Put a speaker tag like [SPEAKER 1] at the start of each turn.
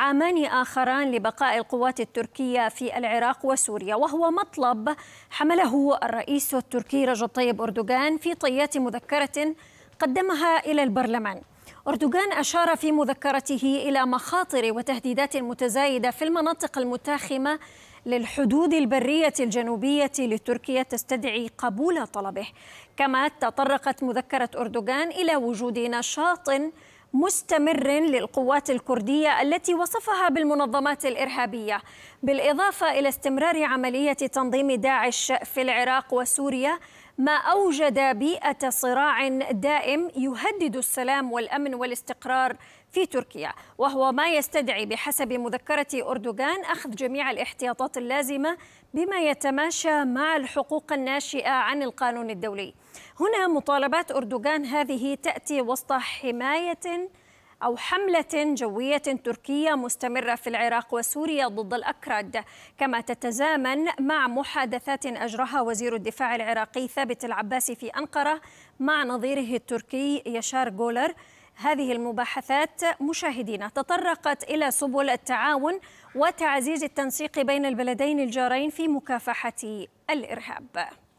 [SPEAKER 1] عامان آخران لبقاء القوات التركية في العراق وسوريا وهو مطلب حمله الرئيس التركي رجب طيب أردوغان في طيات مذكرة قدمها إلى البرلمان أردوغان أشار في مذكرته إلى مخاطر وتهديدات متزايدة في المناطق المتاخمة للحدود البرية الجنوبية لتركيا تستدعي قبول طلبه كما تطرقت مذكرة أردوغان إلى وجود نشاط مستمر للقوات الكردية التي وصفها بالمنظمات الإرهابية بالإضافة إلى استمرار عملية تنظيم داعش في العراق وسوريا ما أوجد بيئة صراع دائم يهدد السلام والأمن والاستقرار في تركيا وهو ما يستدعي بحسب مذكرة أردوغان أخذ جميع الاحتياطات اللازمة بما يتماشى مع الحقوق الناشئة عن القانون الدولي هنا مطالبات أردوغان هذه تأتي وسط حماية أو حملة جوية تركية مستمرة في العراق وسوريا ضد الأكراد كما تتزامن مع محادثات أجرها وزير الدفاع العراقي ثابت العباسي في أنقرة مع نظيره التركي يشار جولر هذه المباحثات مشاهدينا تطرقت الى سبل التعاون وتعزيز التنسيق بين البلدين الجارين في مكافحه الارهاب